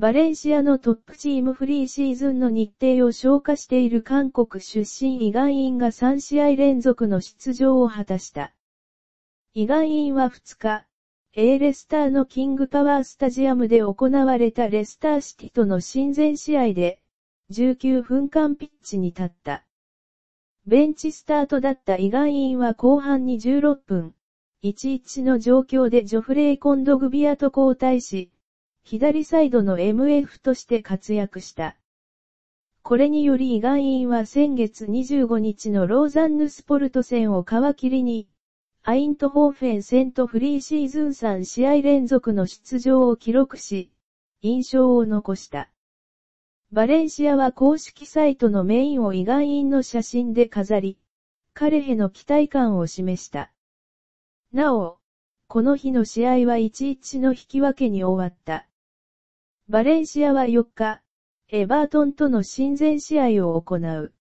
バレンシアのトップチームフリーシーズンの日程を消化している韓国出身イガンインが3試合連続の出場を果たした。イガンインは2日、A レスターのキングパワースタジアムで行われたレスターシティとの親善試合で、19分間ピッチに立った。ベンチスタートだったイガンインは後半に16分、11の状況でジョフレイ・コンドグビアと交代し、左サイドの MF として活躍した。これによりイガンインは先月25日のローザンヌスポルト戦を皮切りに、アイントホーフェン戦とフリーシーズン3試合連続の出場を記録し、印象を残した。バレンシアは公式サイトのメインをイガンインの写真で飾り、彼への期待感を示した。なお、この日の試合は1-1の引き分けに終わった。バレンシアは4日、エバートンとの親善試合を行う。